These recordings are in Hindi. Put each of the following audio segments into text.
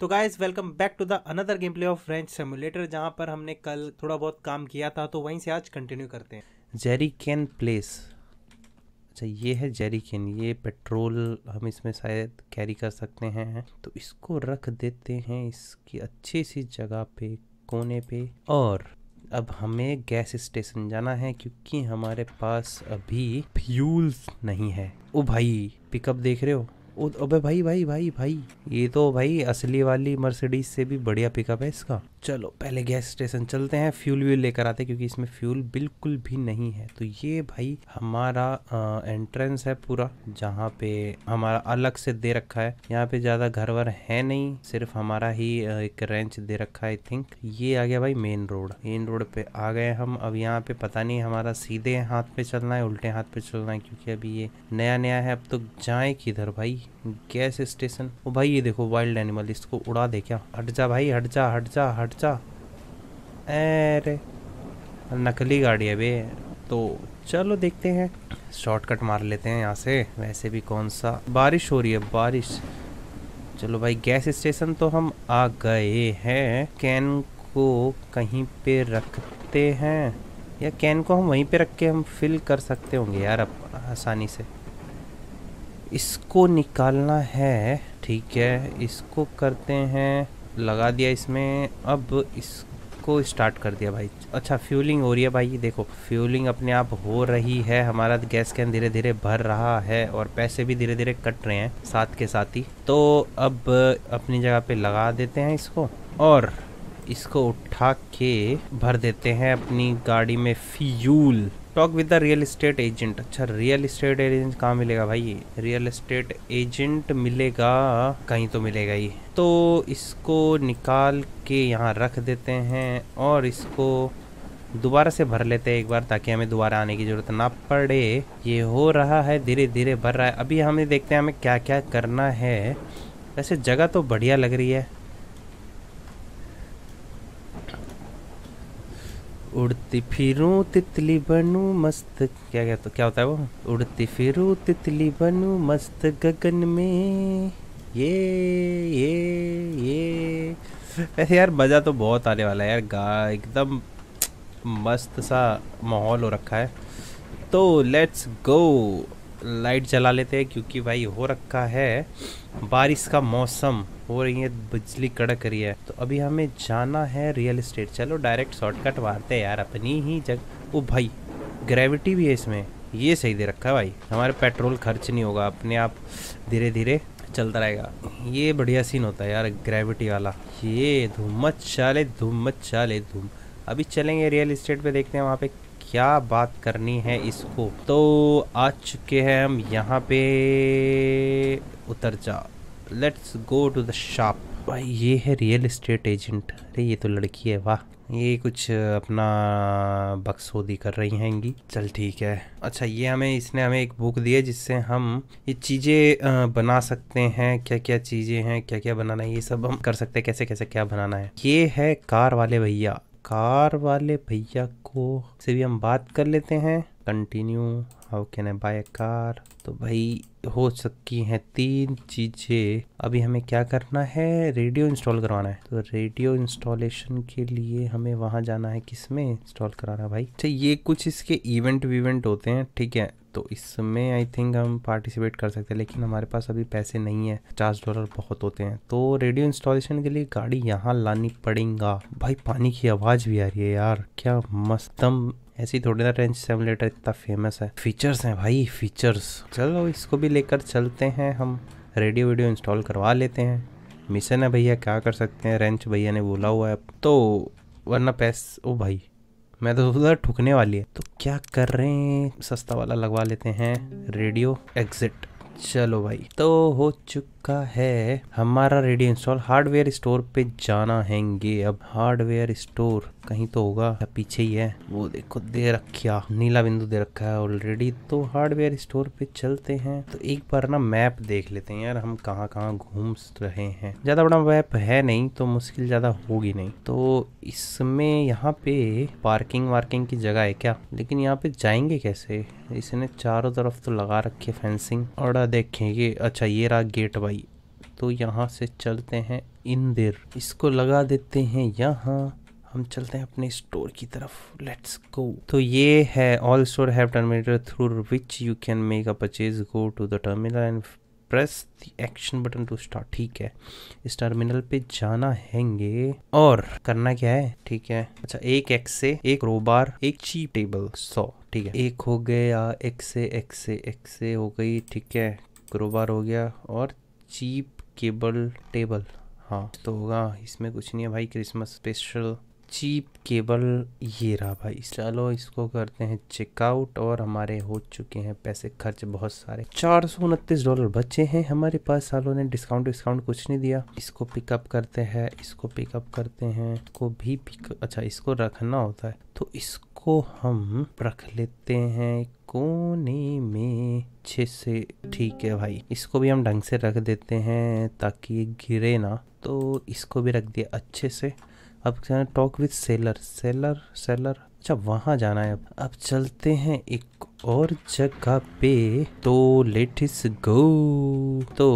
तो guys welcome back to the another gameplay of ranch simulator जहाँ पर हमने कल थोड़ा बहुत काम किया था तो वहीं से आज कंटिन्यू करते हैं जेरी कैन प्लेस अच्छा ये है जेरी कैन ये पेट्रोल हम इसमें शायद कैरी कर सकते हैं तो इसको रख देते हैं इसकी अच्छी सी जगह पे कोने पे और अब हमें गैस स्टेशन जाना है क्योंकि हमारे पास अभी फ्यूल्स नहीं है ओ भाई पिकअप देख रहे हो तो- अबे भाई भाई भाई भाई ये तो भाई असली वाली मर्सिडीज से भी बढ़िया पिकअप है इसका चलो पहले गैस स्टेशन चलते हैं फ्यूल व्यूल लेकर आते हैं क्योंकि इसमें फ्यूल बिल्कुल भी नहीं है तो ये भाई हमारा आ, एंट्रेंस है पूरा जहाँ पे हमारा अलग से दे रखा है यहाँ पे ज़्यादा घर वर है नहीं सिर्फ हमारा ही एक रेंच दे रखा है आई थिंक ये आ गया भाई मेन रोड मेन रोड पे आ गए हम अब यहाँ पे पता नहीं हमारा सीधे हाथ पे चलना है उल्टे हाथ पे चलना है क्योंकि अभी ये नया नया है अब तो जाए किधर भाई गैस स्टेशन ओ भाई ये देखो वाइल्ड एनिमल इसको उड़ा दे क्या हट जा भाई हट जा हट जा हट जा अरे नकली गाड़ी है बे तो चलो देखते हैं शॉर्टकट मार लेते हैं यहाँ से वैसे भी कौन सा बारिश हो रही है बारिश चलो भाई गैस स्टेशन तो हम आ गए हैं कैन को कहीं पे रखते हैं या कैन को हम वहीं पे रख के हम फिल कर सकते होंगे यार अब आसानी से इसको निकालना है ठीक है इसको करते हैं लगा दिया इसमें अब इसको स्टार्ट कर दिया भाई अच्छा फ्यूलिंग हो रही है भाई देखो फ्यूलिंग अपने आप हो रही है हमारा गैस कैन धीरे धीरे भर रहा है और पैसे भी धीरे धीरे कट रहे हैं साथ के साथ ही तो अब अपनी जगह पे लगा देते हैं इसको और इसको उठा के भर देते हैं अपनी गाड़ी में fuel talk with the real estate agent अच्छा रियल इस्टेट एजेंट कहाँ मिलेगा भाई रियल इस्टेट एजेंट मिलेगा कहीं तो मिलेगा ही तो इसको निकाल के यहाँ रख देते हैं और इसको दोबारा से भर लेते हैं एक बार ताकि हमें दोबारा आने की ज़रूरत ना पड़े ये हो रहा है धीरे धीरे भर रहा है अभी हमें देखते हैं हमें क्या क्या करना है वैसे जगह तो बढ़िया लग रही है उड़ती फिरू तितली बनू मस्त क्या क्या तो क्या होता है वो उड़ती फिरू तितली बनू मस्त गगन में ये ये ये वैसे यार मज़ा तो बहुत आने वाला है यार गा एकदम मस्त सा माहौल हो रखा है तो लेट्स गो लाइट जला लेते हैं क्योंकि भाई हो रखा है बारिश का मौसम हो रही है बिजली कड़क रही है तो अभी हमें जाना है रियल इस्टेट चलो डायरेक्ट शॉर्टकट मारते हैं यार अपनी ही जगह ओ भाई ग्रेविटी भी है इसमें ये सही दे रखा है भाई हमारे पेट्रोल खर्च नहीं होगा अपने आप धीरे धीरे चलता रहेगा ये बढ़िया सीन होता है यार ग्रेविटी वाला ये धूमत चाले धूमत चाले धूम अभी चलेंगे रियल इस्टेट पे देखते हैं वहाँ पे क्या बात करनी है इसको तो आ चुके हैं हम यहाँ पे उतर जा let's go to the shop भाई ये है रियल इस्टेट एजेंट अरे ये तो लड़की है वाह ये कुछ अपना बक्सोदी कर रही हैं इनकी चल ठीक है अच्छा ये हमें इसने हमें एक बुक दी है जिससे हम ये चीज़ें बना सकते हैं क्या क्या चीज़ें हैं क्या क्या बनाना है ये सब हम कर सकते हैं कैसे कैसे क्या बनाना है ये है कार वाले भैया कार वाले भैया को से भी हम बात कर लेते हैं continue how can I buy car तो भाई हो सकती हैं तीन चीज़ें अभी हमें क्या करना है रेडियो इंस्टॉल करवाना है तो रेडियो इंस्टॉलेशन के लिए हमें वहां जाना है किसमें इंस्टॉल कराना है भाई अच्छा ये कुछ इसके इवेंट विवेंट होते हैं ठीक है तो इसमें आई थिंक हम पार्टिसिपेट कर सकते हैं लेकिन हमारे पास अभी पैसे नहीं है पचास डॉलर बहुत होते हैं तो रेडियो इंस्टॉलेशन के लिए गाड़ी यहाँ लानी पड़ेगा भाई पानी की आवाज़ भी आ रही है यार क्या मस्तम ऐसी थोड़ी ना रेंज सेमुलेटर इतना फेमस है फीचर्स हैं भाई फीचर्स चलो इसको भी लेकर चलते हैं हम रेडियो वीडियो इंस्टॉल करवा लेते हैं मिशन है भैया क्या कर सकते हैं रेंच भैया ने बोला हुआ है तो वरना पैस ओ भाई मैं तो उधर ठुकने वाली है तो क्या कर रहे हैं सस्ता वाला लगवा लेते हैं रेडियो एग्जिट चलो भाई तो हो चुका का है हमारा रेडी इंस्टॉल हार्डवेयर स्टोर पे जाना हैंगे अब हार्डवेयर स्टोर कहीं तो होगा पीछे ही है वो देखो दे रखा नीला बिंदु दे रखा है ऑलरेडी तो हार्डवेयर स्टोर पे चलते हैं तो एक बार ना मैप देख लेते हैं यार हम कहाँ कहाँ घूम रहे हैं ज्यादा बड़ा मैप है नहीं तो मुश्किल ज्यादा होगी नहीं तो इसमें यहाँ पे पार्किंग वार्किंग की जगह है क्या लेकिन यहाँ पे जाएंगे कैसे इसने चारों तरफ तो लगा रखी है फेंसिंग और देखेंगे अच्छा ये रहा गेट वाला तो यहाँ से चलते हैं इंदिर इसको लगा देते हैं यहाँ हम चलते हैं अपने स्टोर की तरफ लेट्स गो तो ये है all store have terminator through which you can make a purchase go to the terminal and press the action button to start ठीक है इस टर्मिनल पे जाना हैंगे और करना क्या है ठीक है अच्छा एक एक्स से एक रोबार एक चीप टेबल सौ ठीक है एक हो गया एक से एक से एक से हो गई ठीक है क्रोबार हो गया और चीप केबल टेबल हाँ तो होगा इसमें कुछ नहीं है भाई क्रिसमस स्पेशल चीप केबल ये रहा भाई चलो इसको करते हैं चेकआउट और हमारे हो चुके हैं पैसे खर्च बहुत सारे चार सौ उनतीस डॉलर बचे हैं हमारे पास सालों ने डिस्काउंट डिस्काउंट कुछ नहीं दिया इसको पिकअप करते हैं इसको पिकअप करते हैं इसको भी पिक अच्छा इसको रखना होता है तो इसको हम रख लेते हैं कोने में अच्छे से ठीक है भाई इसको भी हम ढंग से रख देते हैं ताकि गिरे ना तो इसको भी रख दिया अच्छे से अब जाना talk with seller seller seller अच्छा वहाँ जाना है अब अब चलते हैं एक और जगह पे तो लेट इस गो तो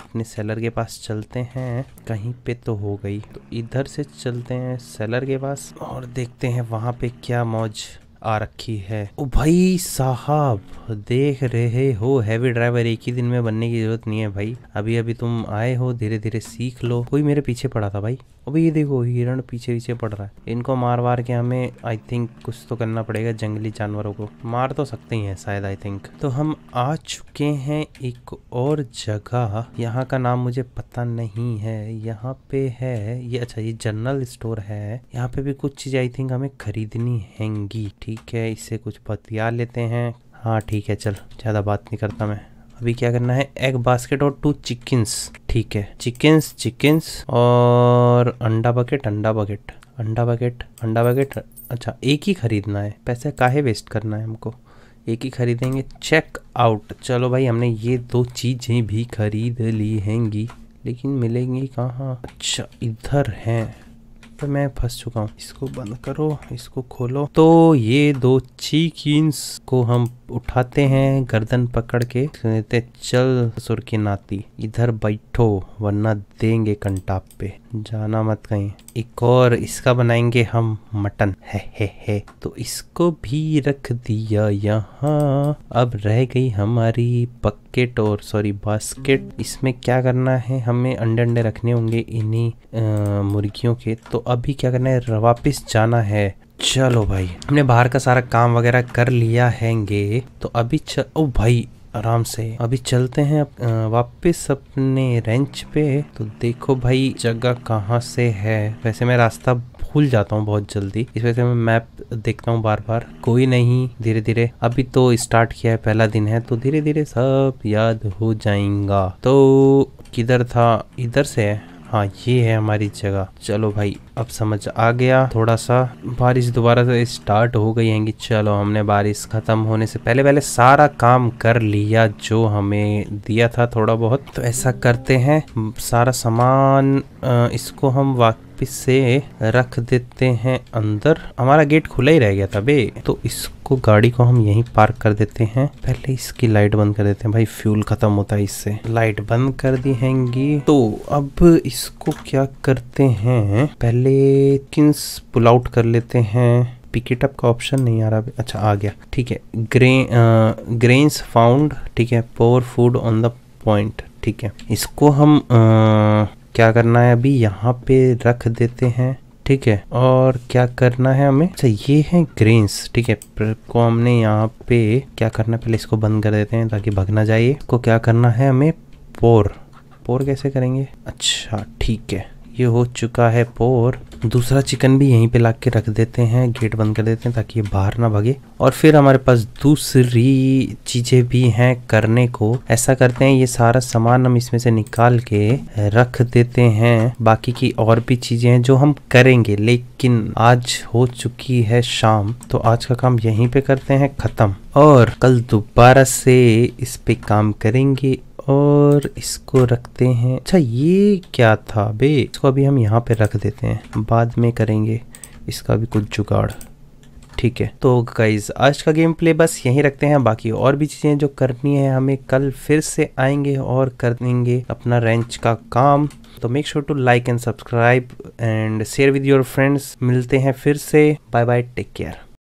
अपने सेलर के पास चलते हैं कहीं पे तो हो गई तो इधर से चलते हैं सेलर के पास और देखते हैं वहाँ पे क्या मौज आ रखी है ओ भाई साहब देख रहे हो हैवी ड्राइवर एक ही दिन में बनने की जरूरत नहीं है भाई अभी अभी तुम आए हो धीरे धीरे सीख लो कोई मेरे पीछे पड़ा था भाई अब ये देखो हिरण पीछे पीछे पड़ रहा है इनको मार मार के हमें आई थिंक कुछ तो करना पड़ेगा जंगली जानवरों को मार तो सकते ही हैं शायद आई थिंक तो हम आ चुके हैं एक और जगह यहाँ का नाम मुझे पता नहीं है यहाँ पे है ये अच्छा ये जनरल स्टोर है यहाँ पे भी कुछ चीज आई थिंक हमें खरीदनी हैंगी ठीक है इससे कुछ बतिया लेते हैं हाँ ठीक है चल ज़्यादा बात नहीं करता मैं अभी क्या करना है एग बास्केट और टू चिकन्स ठीक है चिकन्स चिकन्स और अंडा बकेट अंडा बकेट अंडा बकेट अंडा बकेट अच्छा एक ही खरीदना है पैसे काहे वेस्ट करना है हमको एक ही खरीदेंगे चेक आउट चलो भाई हमने ये दो चीज़ें भी खरीद ली हैंगी लेकिन मिलेंगी कहाँ अच्छा इधर हैं तो मैं फंस चुका हूँ इसको बंद करो इसको खोलो तो ये दो चीकिन्स को हम उठाते हैं गर्दन पकड़ के सुनते चल सुर की नाती इधर बैठो वरना देंगे कंटाप पे जाना मत कहीं एक और इसका बनाएंगे हम मटन है है है तो इसको भी रख दिया यहाँ अब रह गई हमारी बकेट और सॉरी बास्केट इसमें क्या करना है हमें अंडे अंडे रखने होंगे इन्हीं मुर्गियों के तो अभी क्या करना है वापिस जाना है चलो भाई हमने बाहर का सारा काम वगैरह कर लिया हैंगे तो अभी च... ओ भाई आराम से अभी चलते हैं वापस अपने रेंच पे तो देखो भाई जगह कहाँ से है वैसे मैं रास्ता भूल जाता हूँ बहुत जल्दी इस वजह से मैं मैप देखता हूँ बार बार कोई नहीं धीरे धीरे अभी तो स्टार्ट किया है पहला दिन है तो धीरे धीरे सब याद हो जाएगा तो किधर था इधर से है हाँ ये है हमारी जगह चलो भाई अब समझ आ गया थोड़ा सा बारिश दोबारा से स्टार्ट हो गई है चलो हमने बारिश खत्म होने से पहले पहले सारा काम कर लिया जो हमें दिया था थोड़ा बहुत तो ऐसा करते हैं सारा सामान इसको हम वाक इसे रख देते हैं अंदर हमारा गेट खुला ही रह गया था बे तो इसको गाड़ी को हम यहीं पार्क कर देते हैं पहले इसकी लाइट बंद कर देते हैं भाई फ्यूल खत्म होता है इससे लाइट बंद कर दी हैंगी तो अब इसको क्या करते हैं पहले किन्स पुल आउट कर लेते हैं पिक अप का ऑप्शन नहीं आ रहा अच्छा आ गया ठीक है ग्रे ग्रेन्स फाउंड ठीक है pour food on the point ठीक है इसको हम क्या करना है अभी यहाँ पे रख देते हैं ठीक है और क्या करना है हमें अच्छा ये है ग्रेन्स ठीक है को हमने यहाँ पे क्या करना है पहले इसको बंद कर देते हैं ताकि भग ना जाए को क्या करना है हमें पोर पोर कैसे करेंगे अच्छा ठीक है ये हो चुका है पोर दूसरा चिकन भी यहीं पे ला के रख देते हैं गेट बंद कर देते हैं ताकि ये बाहर ना भागे और फिर हमारे पास दूसरी चीज़ें भी हैं करने को ऐसा करते हैं ये सारा सामान हम इसमें से निकाल के रख देते हैं बाकी की और भी चीज़ें हैं जो हम करेंगे लेकिन आज हो चुकी है शाम तो आज का काम यहीं पे करते हैं ख़त्म और कल दोबारा से इस पे काम करेंगे और इसको रखते हैं अच्छा ये क्या था बे इसको अभी हम यहाँ पे रख देते हैं बाद में करेंगे इसका भी कुछ जुगाड़ ठीक है तो गाइज आज का गेम प्ले बस यहीं रखते हैं बाकी और भी चीज़ें जो करनी है हमें कल फिर से आएंगे और कर देंगे अपना रेंच का काम तो make sure to like and subscribe and share with your friends मिलते हैं फिर से बाय बाय टेक केयर